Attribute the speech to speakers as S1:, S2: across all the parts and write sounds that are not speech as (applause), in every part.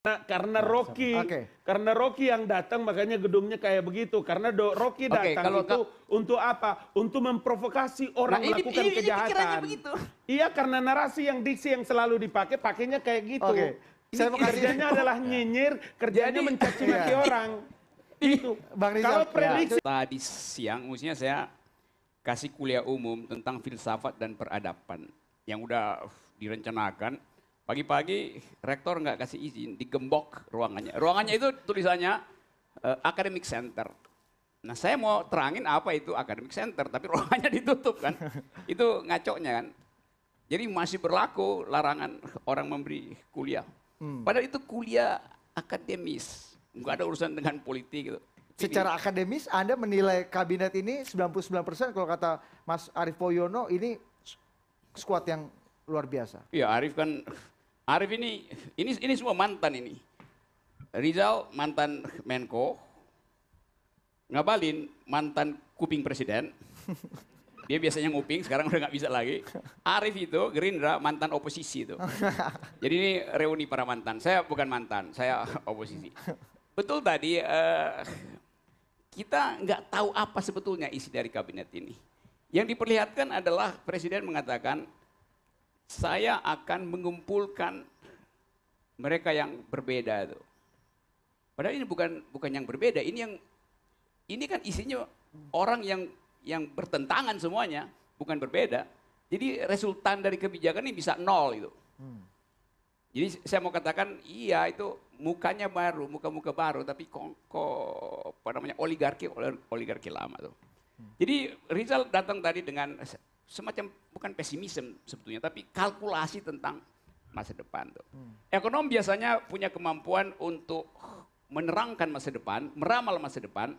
S1: Nah, karena iya, Rocky, okay. karena Rocky yang datang makanya gedungnya kayak begitu. Karena do, Rocky datang kalau itu untuk apa? Untuk memprovokasi orang nah, melakukan ini, kejahatan. iya, karena narasi yang diksi yang selalu dipakai, pakainya kayak gitu. Okay. Saya ini, kerjanya adalah nyinyir, kerjanya mencaci maki iya. orang. Itu. Bang Rizal, kalau iya. prediksi ya.
S2: tadi siang, maksudnya saya kasih kuliah umum tentang filsafat dan peradaban yang udah direncanakan Pagi-pagi rektor nggak kasih izin, digembok ruangannya. Ruangannya itu tulisannya uh, academic center. Nah saya mau terangin apa itu academic center, tapi (laughs) ruangannya ditutup kan. itu ngaco nya kan. Jadi masih berlaku larangan orang memberi kuliah. Hmm. Padahal itu kuliah akademis, nggak ada urusan dengan politik gitu. Secara
S3: akademis Anda menilai kabinet ini 99% kalau kata Mas Arief Poyono ini squad yang luar biasa.
S2: Iya, Arif kan Arif ini ini ini semua mantan ini. Rizal mantan Menko, Ngabalin mantan kuping presiden. Dia biasanya nguping, sekarang udah nggak bisa lagi. Arif itu Gerindra mantan oposisi itu. (laughs) Jadi ini reuni para mantan. Saya bukan mantan, saya oposisi. Betul tadi uh, kita nggak tahu apa sebetulnya isi dari kabinet ini. Yang diperlihatkan adalah presiden mengatakan saya akan mengumpulkan mereka yang berbeda itu. Padahal ini bukan bukan yang berbeda, ini yang ini kan isinya orang yang yang bertentangan semuanya, bukan berbeda. Jadi resultan dari kebijakan ini bisa nol itu. Hmm. Jadi saya mau katakan iya itu mukanya baru, muka-muka baru tapi kok ko, apa namanya oligarki oligarki lama tuh. Hmm. Jadi Rizal datang tadi dengan semacam bukan pesimisme sebetulnya, tapi kalkulasi tentang masa depan. Tuh. Hmm. Ekonom biasanya punya kemampuan untuk menerangkan masa depan, meramal masa depan.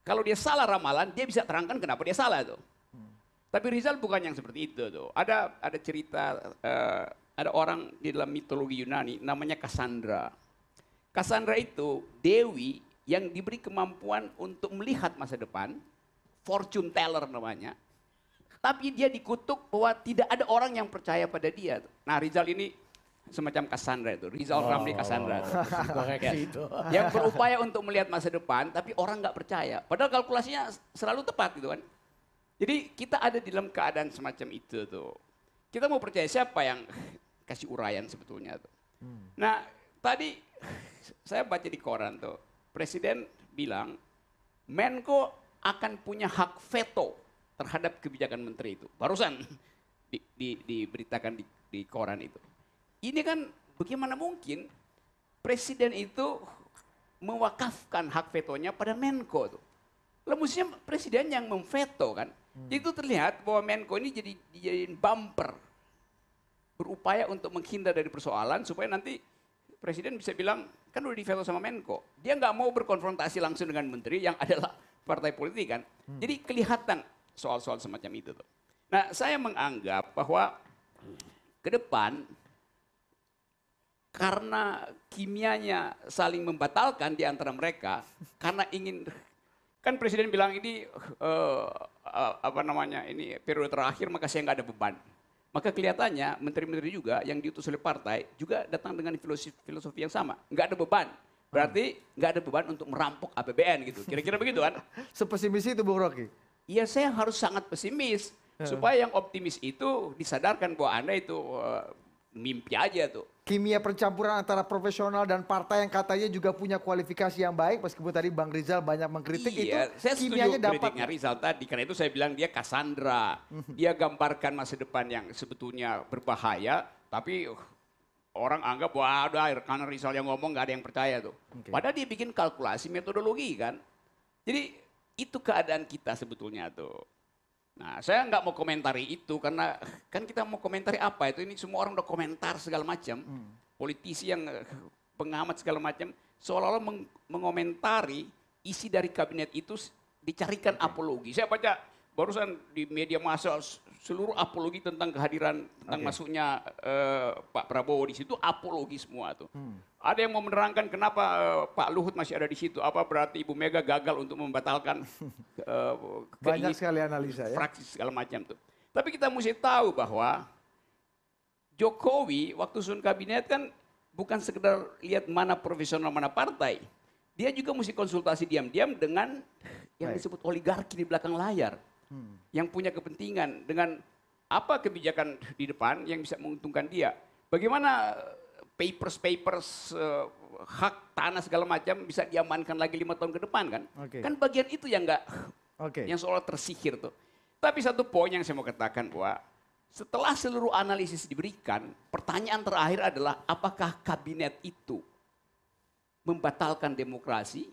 S2: Kalau dia salah ramalan, dia bisa terangkan kenapa dia salah tuh. Hmm. Tapi Rizal bukan yang seperti itu tuh. Ada ada cerita uh, ada orang di dalam mitologi Yunani namanya Cassandra. Cassandra itu dewi yang diberi kemampuan untuk melihat masa depan, fortune teller namanya, tapi dia dikutuk bahwa tidak ada orang yang percaya pada dia. Nah Rizal ini semacam Cassandra itu, Rizal oh, Ramli Cassandra. (laughs) oh, ya. Yang berupaya untuk melihat masa depan, tapi orang nggak percaya. Padahal kalkulasinya selalu tepat gitu kan. Jadi kita ada di dalam keadaan semacam itu tuh. Kita mau percaya siapa yang (laughs) kasih urayan sebetulnya tuh. Hmm. Nah tadi saya baca di koran tuh, Presiden bilang Menko akan punya hak veto terhadap kebijakan menteri itu. Barusan di, di, diberitakan di, di koran itu. Ini kan bagaimana mungkin presiden itu mewakafkan hak vetonya pada Menko itu Lemusnya presiden yang memveto kan. Hmm. Itu terlihat bahwa Menko ini jadi dijadiin bumper. Berupaya untuk menghindar dari persoalan supaya nanti presiden bisa bilang kan udah diveto sama Menko. Dia nggak mau berkonfrontasi langsung dengan menteri yang (laughs) adalah partai politik kan. Hmm. Jadi kelihatan soal-soal semacam itu. Tuh. Nah saya menganggap bahwa ke depan karena kimianya saling membatalkan di antara mereka karena ingin kan presiden bilang ini uh, apa namanya ini periode terakhir maka saya nggak ada beban maka kelihatannya menteri-menteri juga yang diutus oleh partai juga datang dengan filosofi, filosofi yang sama nggak ada beban berarti nggak ada beban untuk merampok APBN gitu kira-kira begitu kan (laughs) sepesimis itu Bung Rocky Iya saya harus sangat pesimis supaya yang optimis itu disadarkan bahwa anda itu eh, mimpi aja tuh.
S3: Kimia percampuran antara profesional dan partai yang katanya juga punya kualifikasi yang baik meskipun tadi Bang Rizal banyak mengkritik iya, itu saya kimianya setuju dapat.
S2: kritiknya Rizal tadi karena itu saya bilang dia Cassandra. Mhm. dia gambarkan masa depan yang sebetulnya berbahaya tapi uh, orang anggap wah ada karena Rizal yang ngomong gak ada yang percaya tuh. Okay. Padahal dia bikin kalkulasi metodologi kan. Jadi itu keadaan kita sebetulnya tuh. Nah, saya nggak mau komentari itu karena kan kita mau komentari apa itu ini semua orang udah komentar segala macam. Hmm. Politisi yang (laughs) pengamat segala macam seolah-olah meng mengomentari isi dari kabinet itu dicarikan okay. apologi. Saya baca barusan di media massa seluruh apologi tentang kehadiran tentang okay. masuknya uh, Pak Prabowo di situ apologi semua tuh. Hmm. Ada yang mau menerangkan kenapa uh, Pak Luhut masih ada di situ? Apa berarti Ibu Mega gagal untuk membatalkan uh, (laughs) banyak sekali analisa ya. Fraksi segala macam tuh. Tapi kita mesti tahu bahwa Jokowi waktu sun kabinet kan bukan sekedar lihat mana profesional mana partai. Dia juga mesti konsultasi diam-diam dengan yang disebut oligarki di belakang layar. Hmm. yang punya kepentingan dengan apa kebijakan di depan yang bisa menguntungkan dia. Bagaimana eh, papers-papers uh, hak tanah segala macam bisa diamankan lagi lima tahun ke depan kan? Okay. Kan bagian itu yang enggak (sighs) okay. yang seolah tersihir tuh. Tapi satu poin yang saya mau katakan bahwa setelah seluruh analisis diberikan, pertanyaan terakhir adalah apakah kabinet itu membatalkan demokrasi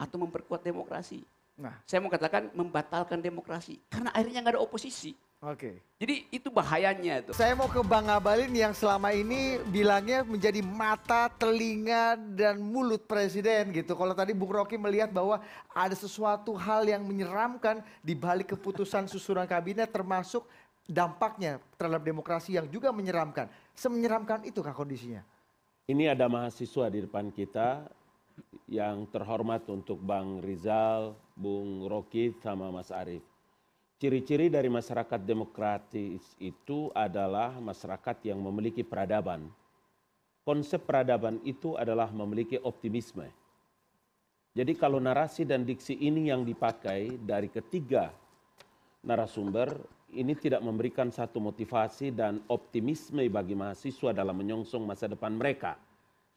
S2: atau memperkuat demokrasi? Nah. Saya mau katakan membatalkan demokrasi. Karena akhirnya nggak ada oposisi. Oke. Okay. Jadi itu bahayanya itu. Saya mau ke
S3: Bang Abalin yang selama ini bilangnya menjadi mata, telinga, dan mulut presiden gitu. Kalau tadi Bung Rocky melihat bahwa ada sesuatu hal yang menyeramkan di balik keputusan susunan kabinet termasuk dampaknya terhadap demokrasi yang juga menyeramkan. Semenyeramkan itu itukah kondisinya?
S1: Ini ada mahasiswa di depan kita yang terhormat untuk Bang Rizal, Bung Rocky sama Mas Arief. Ciri-ciri dari masyarakat demokratis itu adalah masyarakat yang memiliki peradaban. Konsep peradaban itu adalah memiliki optimisme. Jadi kalau narasi dan diksi ini yang dipakai dari ketiga narasumber, ini tidak memberikan satu motivasi dan optimisme bagi mahasiswa dalam menyongsong masa depan mereka.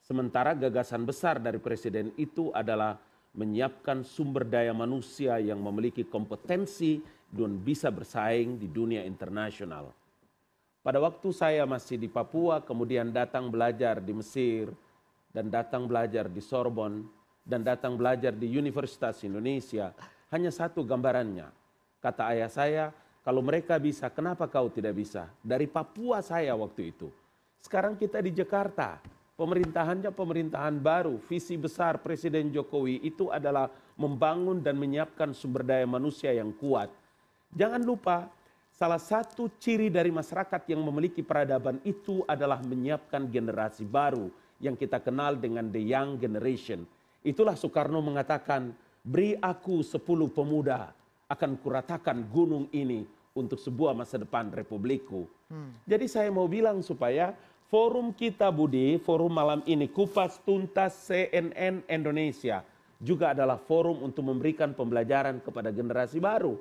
S1: Sementara gagasan besar dari presiden itu adalah menyiapkan sumber daya manusia yang memiliki kompetensi dan bisa bersaing di dunia internasional. Pada waktu saya masih di Papua, kemudian datang belajar di Mesir, dan datang belajar di Sorbon dan datang belajar di Universitas Indonesia, hanya satu gambarannya. Kata ayah saya, kalau mereka bisa, kenapa kau tidak bisa? Dari Papua saya waktu itu. Sekarang kita di Jakarta pemerintahannya pemerintahan baru, visi besar Presiden Jokowi itu adalah membangun dan menyiapkan sumber daya manusia yang kuat. Jangan lupa, salah satu ciri dari masyarakat yang memiliki peradaban itu adalah menyiapkan generasi baru yang kita kenal dengan the young generation. Itulah Soekarno mengatakan, beri aku sepuluh pemuda akan kuratakan gunung ini untuk sebuah masa depan republikku. Hmm. Jadi saya mau bilang supaya Forum kita Budi, forum malam ini kupas tuntas CNN Indonesia juga adalah forum untuk memberikan pembelajaran kepada generasi baru.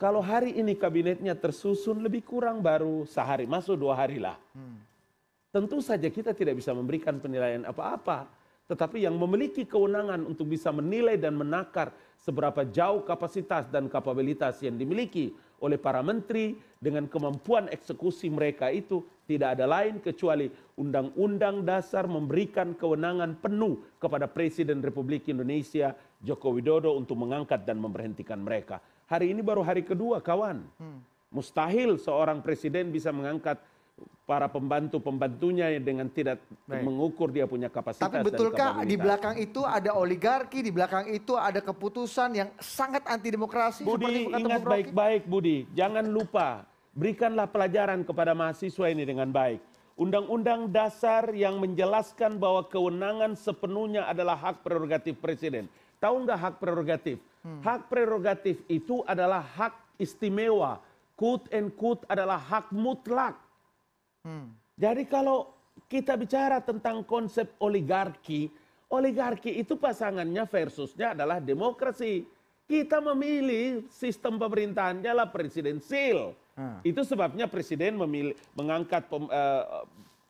S1: Kalau hari ini kabinetnya tersusun lebih kurang baru sehari, masuk dua hari lah. Hmm. Tentu saja kita tidak bisa memberikan penilaian apa-apa. Tetapi yang memiliki kewenangan untuk bisa menilai dan menakar seberapa jauh kapasitas dan kapabilitas yang dimiliki oleh para menteri dengan kemampuan eksekusi mereka itu tidak ada lain kecuali undang-undang dasar memberikan kewenangan penuh kepada Presiden Republik Indonesia Joko Widodo untuk mengangkat dan memberhentikan mereka. Hari ini baru hari kedua kawan. Hmm. Mustahil seorang presiden bisa mengangkat para pembantu-pembantunya dengan tidak Baik. mengukur dia punya kapasitas. Tapi betulkah di belakang
S3: itu ada oligarki, di belakang itu ada keputusan yang sangat anti demokrasi? Budi ingat
S1: baik-baik Budi, jangan lupa berikanlah pelajaran kepada mahasiswa ini dengan baik. Undang-undang dasar yang menjelaskan bahwa kewenangan sepenuhnya adalah hak prerogatif presiden. Tahu nggak hak prerogatif? Hmm. Hak prerogatif itu adalah hak istimewa. Quote and quote adalah hak mutlak Hmm. Jadi kalau kita bicara tentang konsep oligarki, oligarki itu pasangannya versusnya adalah demokrasi. Kita memilih sistem pemerintahannya lah presidensil. Hmm. Itu sebabnya presiden memilih mengangkat pem, uh,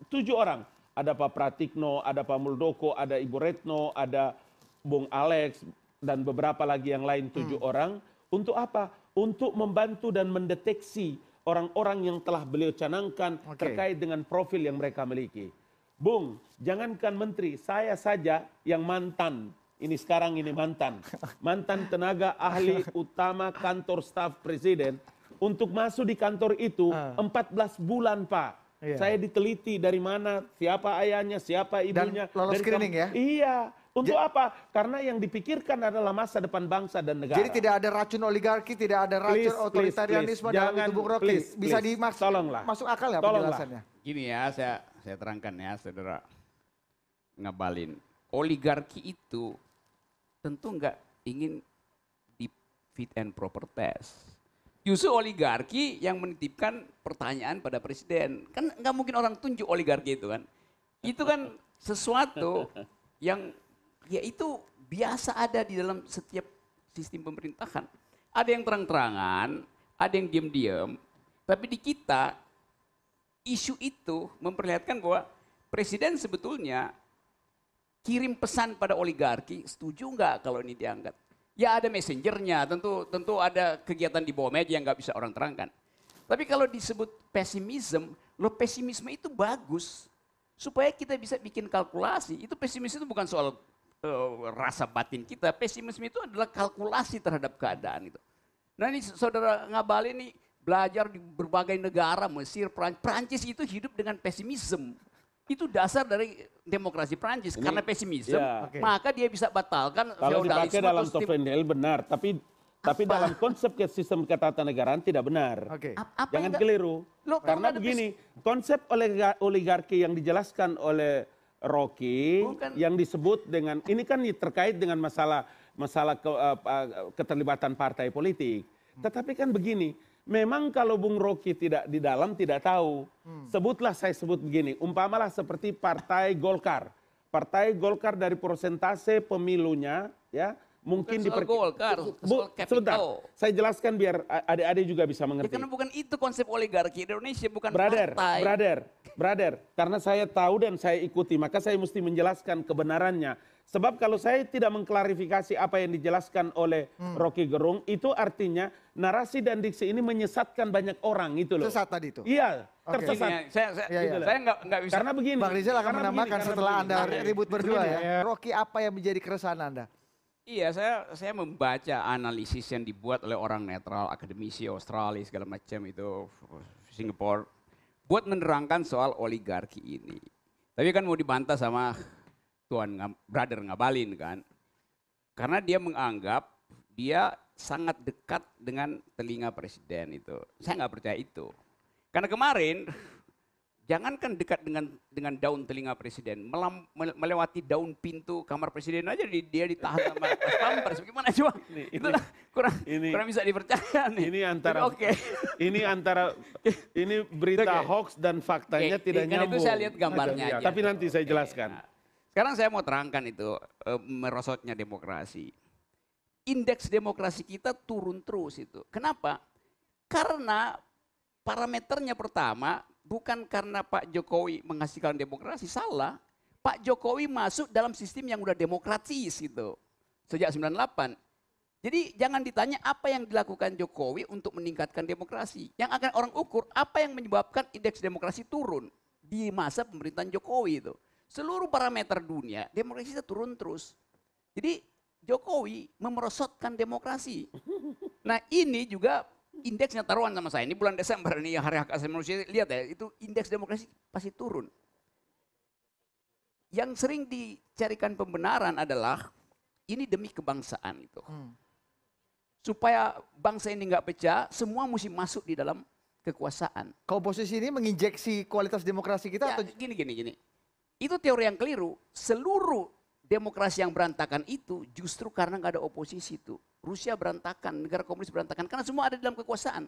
S1: tujuh orang. Ada Pak Pratikno, ada Pak Muldoko, ada Ibu Retno, ada Bung Alex dan beberapa lagi yang lain tujuh hmm. orang. Untuk apa? Untuk membantu dan mendeteksi orang-orang yang telah beliau canangkan okay. terkait dengan profil yang mereka miliki. Bung, jangankan menteri, saya saja yang mantan. Ini sekarang ini mantan. Mantan tenaga ahli (laughs) utama kantor staf presiden. Untuk masuk di kantor itu ah. empat 14 bulan, Pak. Iya. Saya diteliti dari mana, siapa ayahnya, siapa ibunya. Dan lolos screening ya? Iya untuk jadi, apa? Karena yang dipikirkan adalah masa depan bangsa dan negara. Jadi tidak
S3: ada racun oligarki, tidak ada racun otoritarianisme please, dalam tubuh Rocky. Please, Bisa dimaksud tolonglah. masuk akal ya penjelasannya?
S2: Gini ya, saya saya terangkan ya, saudara ngebalin. Oligarki itu tentu nggak ingin di fit and proper test. Justru oligarki yang menitipkan pertanyaan pada presiden. Kan nggak mungkin orang tunjuk oligarki itu kan. Itu kan sesuatu yang ya itu biasa ada di dalam setiap sistem pemerintahan. Ada yang terang-terangan, ada yang diam-diam. Tapi di kita isu itu memperlihatkan bahwa presiden sebetulnya kirim pesan pada oligarki, setuju nggak kalau ini diangkat? Ya ada messengernya, tentu tentu ada kegiatan di bawah meja yang nggak bisa orang terangkan. Tapi kalau disebut pesimisme, lo pesimisme itu bagus supaya kita bisa bikin kalkulasi. Itu pesimisme itu bukan soal Eh, rasa batin kita, pesimisme itu adalah kalkulasi terhadap keadaan itu. Nah ini saudara Ngabali ini belajar di berbagai negara, Mesir, Perancis. Perancis itu hidup dengan pesimisme. Itu dasar dari demokrasi Perancis. Ini, Karena pesimisme, ya, okay. maka dia bisa batalkan Kalau dipakai dalam Stoffenhel
S1: benar, tapi tapi dalam konsep sistem ketatanegaraan tidak benar. Okay. Jangan keliru.
S2: Loh, Karena begini,
S1: konsep oligarki yang dijelaskan oleh Rocky Bukan. yang disebut dengan ini kan terkait dengan masalah masalah ke, uh, uh, keterlibatan partai politik. Tetapi kan begini, memang kalau Bung Rocky tidak di dalam tidak tahu. Hmm. Sebutlah saya sebut begini, umpamalah seperti Partai Golkar. Partai Golkar dari persentase pemilunya ya mungkin di Golkar, Bu, sebentar, saya jelaskan biar adik-adik juga bisa ya, mengerti. Ya, karena
S2: bukan itu konsep oligarki di Indonesia, bukan brother, partai.
S1: Brother, brother, karena saya tahu dan saya ikuti, maka saya mesti menjelaskan kebenarannya. Sebab kalau saya tidak mengklarifikasi apa yang dijelaskan oleh hmm. Rocky Gerung, itu artinya narasi dan diksi ini menyesatkan banyak orang itu loh. Sesat tadi itu? Iya, okay. tersesat.
S3: Iya, saya saya, ya, ya. saya bisa. Karena begini. Bang Rizal akan menambahkan begini, setelah begini, Anda ribut berdua ya. ya. Rocky apa yang menjadi keresahan Anda?
S2: Iya, saya saya membaca analisis yang dibuat oleh orang netral, akademisi Australia segala macam itu Singapura buat menerangkan soal oligarki ini. Tapi kan mau dibantah sama Tuan Brother Ngabalin kan. Karena dia menganggap dia sangat dekat dengan telinga presiden itu. Saya nggak percaya itu. Karena kemarin Jangankan dekat dengan dengan daun telinga presiden, melam, melewati daun pintu kamar presiden aja di, dia ditahan sama pas pampers. Bagaimana coba? Ini, kurang ini, kurang bisa dipercaya nih. Ini antara Oke. okay. ini antara ini berita okay. hoax dan faktanya okay. tidak kan nyambung. itu saya lihat gambarnya iya, aja. Tapi nanti saya jelaskan. Okay. Nah, sekarang saya mau terangkan itu eh, merosotnya demokrasi. Indeks demokrasi kita turun terus itu. Kenapa? Karena parameternya pertama bukan karena Pak Jokowi menghasilkan demokrasi, salah. Pak Jokowi masuk dalam sistem yang udah demokratis gitu. Sejak 98. Jadi jangan ditanya apa yang dilakukan Jokowi untuk meningkatkan demokrasi. Yang akan orang ukur apa yang menyebabkan indeks demokrasi turun di masa pemerintahan Jokowi itu. Seluruh parameter dunia demokrasi itu turun terus. Jadi Jokowi memerosotkan demokrasi. Nah ini juga Indeksnya taruhan sama saya, ini bulan Desember ini nih hari hak asasi manusia, lihat ya itu indeks demokrasi pasti turun. Yang sering dicarikan pembenaran adalah ini demi kebangsaan itu. Hmm. Supaya bangsa ini nggak pecah, semua mesti masuk di dalam kekuasaan. Kalau posisi ini menginjeksi kualitas demokrasi kita ya, atau gini gini gini. Itu teori yang keliru. Seluruh demokrasi yang berantakan itu justru karena nggak ada oposisi itu. Rusia berantakan, negara komunis berantakan, karena semua ada dalam kekuasaan.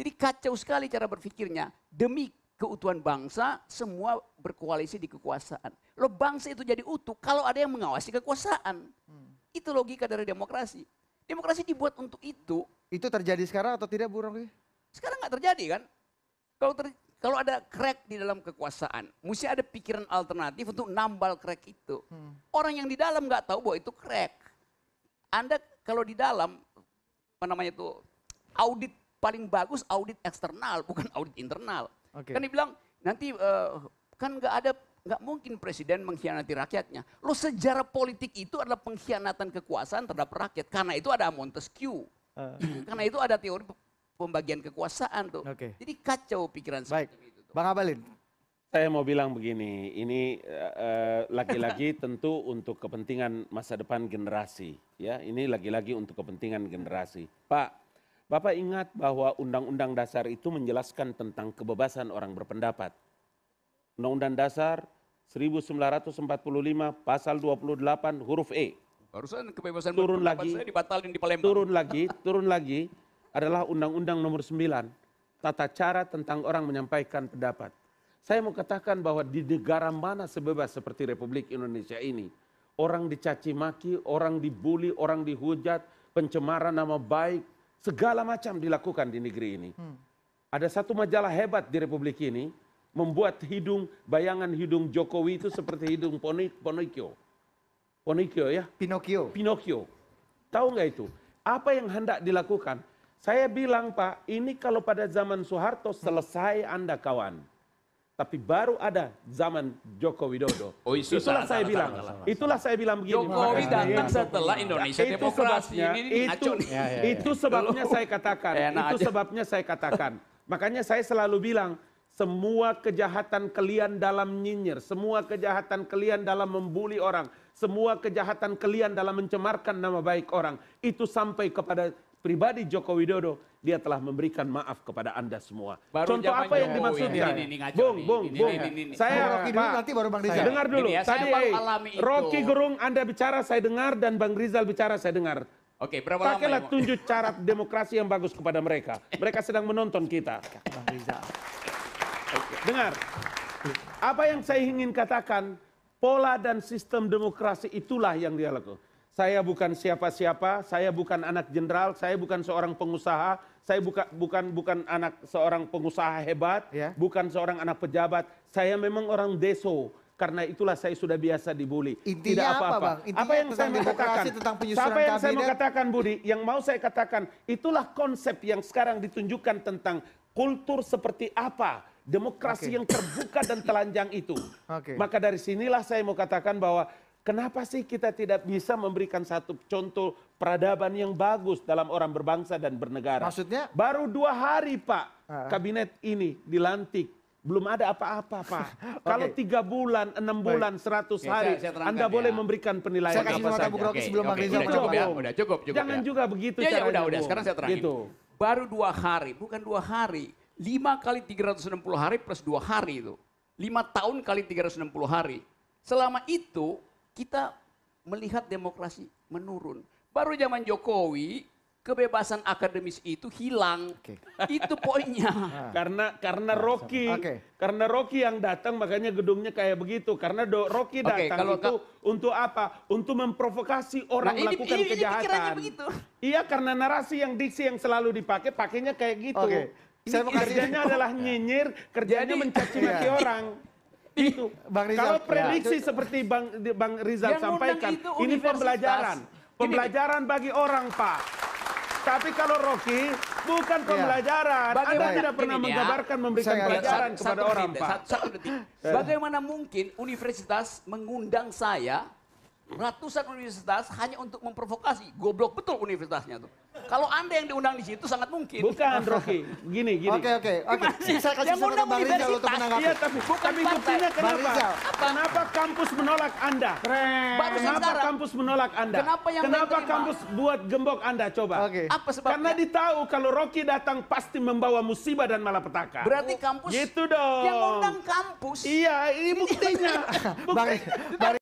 S2: Jadi kacau sekali cara berpikirnya. Demi keutuhan bangsa, semua berkoalisi di kekuasaan. Lo bangsa itu jadi utuh kalau ada yang mengawasi kekuasaan. Hmm. Itu logika dari demokrasi. Demokrasi dibuat untuk itu. Itu terjadi sekarang atau tidak, Bu Rocky? Sekarang nggak terjadi kan? Kalau ter, kalau ada crack di dalam kekuasaan, mesti ada pikiran alternatif untuk nambal crack itu. Hmm. Orang yang di dalam nggak tahu bahwa itu crack. Anda kalau di dalam, apa namanya itu, audit paling bagus audit eksternal, bukan audit internal. Okay. Kan dibilang, nanti uh, kan nggak ada nggak mungkin presiden mengkhianati rakyatnya. Lo sejarah politik itu adalah pengkhianatan kekuasaan terhadap rakyat. Karena itu ada Montesquieu. Uh. Karena itu ada teori pembagian kekuasaan tuh. Okay. Jadi kacau pikiran Baik.
S3: itu. Tuh. Bang Abalin,
S1: saya mau bilang begini ini eh, lagi-lagi (laughs) tentu untuk kepentingan masa depan generasi ya ini lagi-lagi untuk kepentingan generasi pak bapak ingat bahwa undang-undang dasar itu menjelaskan tentang kebebasan orang berpendapat undang-undang dasar 1945 pasal 28 huruf E Barusan kebebasan turun lagi, saya dibatalkan di Palembang. Turun lagi, turun lagi adalah Undang-Undang Nomor 9 tata cara tentang orang menyampaikan pendapat. Saya mau katakan bahwa di negara mana sebebas seperti Republik Indonesia ini, orang dicaci maki, orang dibully, orang dihujat, pencemaran nama baik, segala macam dilakukan di negeri ini. Hmm. Ada satu majalah hebat di Republik ini membuat hidung bayangan hidung Jokowi itu seperti hidung Pinocchio. Pinocchio ya? Pinocchio. Pinocchio. Tahu nggak itu? Apa yang hendak dilakukan? Saya bilang Pak, ini kalau pada zaman Soeharto hmm. selesai Anda kawan tapi baru ada zaman Joko Widodo. Oh, itu iya. itulah salah, saya salah, bilang. Salah, salah, itulah saya bilang begini. Jokowi datang setelah Indonesia itu demokrasi sebabnya, ini, itu, ya, ya, ya. itu sebabnya saya katakan. Enak itu aja. sebabnya saya katakan. Makanya saya selalu bilang semua kejahatan kalian dalam nyinyir, semua kejahatan kalian dalam membuli orang, semua kejahatan kalian dalam mencemarkan nama baik orang itu sampai kepada pribadi Joko Widodo, dia telah memberikan maaf kepada Anda semua. Baru Contoh apa yang dimaksud? Ini, ini, ini, bung, Bung, Bung. Saya Rocky dulu nanti baru Bang Rizal. Saya, dengar dulu. Ya, Tadi Rocky Gerung Anda bicara, saya dengar dan Bang Rizal bicara, saya dengar. Oke, berapa Pakailah lama? Pakailah tunjuk cara demokrasi yang bagus kepada mereka. Mereka sedang menonton kita. Bang Rizal. Okay. Dengar. Apa yang saya ingin katakan, pola dan sistem demokrasi itulah yang dia lakukan. Saya bukan siapa-siapa, saya bukan anak jenderal, saya bukan seorang pengusaha, saya buka, bukan bukan anak seorang pengusaha hebat, yeah. bukan seorang anak pejabat. Saya memang orang deso, karena itulah saya sudah biasa dibully. Intinya Tidak apa-apa. Apa, apa yang saya katakan? Tentang apa yang saya mau katakan Budi? Yang mau saya katakan itulah konsep yang sekarang ditunjukkan tentang kultur seperti apa demokrasi okay. yang terbuka dan telanjang itu. Okay. Maka dari sinilah saya mau katakan bahwa Kenapa sih kita tidak bisa memberikan satu contoh peradaban yang bagus dalam orang berbangsa dan bernegara? Maksudnya? Baru dua hari Pak, uh. kabinet ini dilantik. Belum ada apa-apa Pak. (laughs) okay. Kalau tiga bulan, enam bulan, seratus hari, saya, saya Anda ya. boleh memberikan penilaian saya apa saja. Saya okay, cukup, ya, udah cukup, cukup. Jangan ya. juga
S2: begitu ya, ya, udah, udah. Sekarang saya terangin. Gitu. Baru dua hari, bukan dua hari. Lima kali 360 hari plus dua hari itu. Lima tahun kali 360 hari. Selama itu kita melihat demokrasi menurun. Baru zaman Jokowi kebebasan akademis itu hilang. Okay. Itu poinnya. (laughs) Ah. Karena karena ah, Rocky, okay.
S1: karena Rocky yang datang makanya gedungnya kayak begitu. Karena do, Rocky datang kalau itu untuk apa? Untuk memprovokasi orang nah, melakukan ini, ini, kejahatan. Ini Iya, karena narasi yang diksi yang selalu dipakai pakainya kayak gitu. Okay. Saya ini, kerjanya adalah nyinyir, kerjanya mencaci maki iya. orang itu. Bang Rizal, Kalau ya. prediksi ya. seperti Bang Bang Rizal yang sampaikan, ini pembelajaran. Pembelajaran Gini. bagi orang, Pak. Tapi kalau Rocky bukan iya. pembelajaran. Ya. Anda tidak pernah ya. menggambarkan memberikan saya, pelajaran satu, kepada satu orang, detik, Pak. Satu,
S2: satu detik. Eh. Bagaimana mungkin universitas mengundang saya Ratusan universitas hanya untuk memprovokasi. Goblok betul universitasnya tuh. Kalau Anda yang diundang di situ sangat mungkin. Bukan, Rocky. Gini, gini. Oke, oke. oke. Saya kasih kesempatan Bang Rizal untuk menanggapi. Iya, tapi, bukan tapi buktinya kenapa? Rizal.
S1: Kenapa kampus menolak Anda? Baru kenapa kampus menolak Anda? Kenapa yang Kenapa kampus buat gembok Anda coba? Oke. Okay. Apa sebabnya? Karena ditahu kalau Rocky datang pasti membawa musibah dan malapetaka. Berarti
S2: kampus. Gitu dong. Yang undang kampus. Iya, ini buktinya.
S1: (laughs) Bang, Bang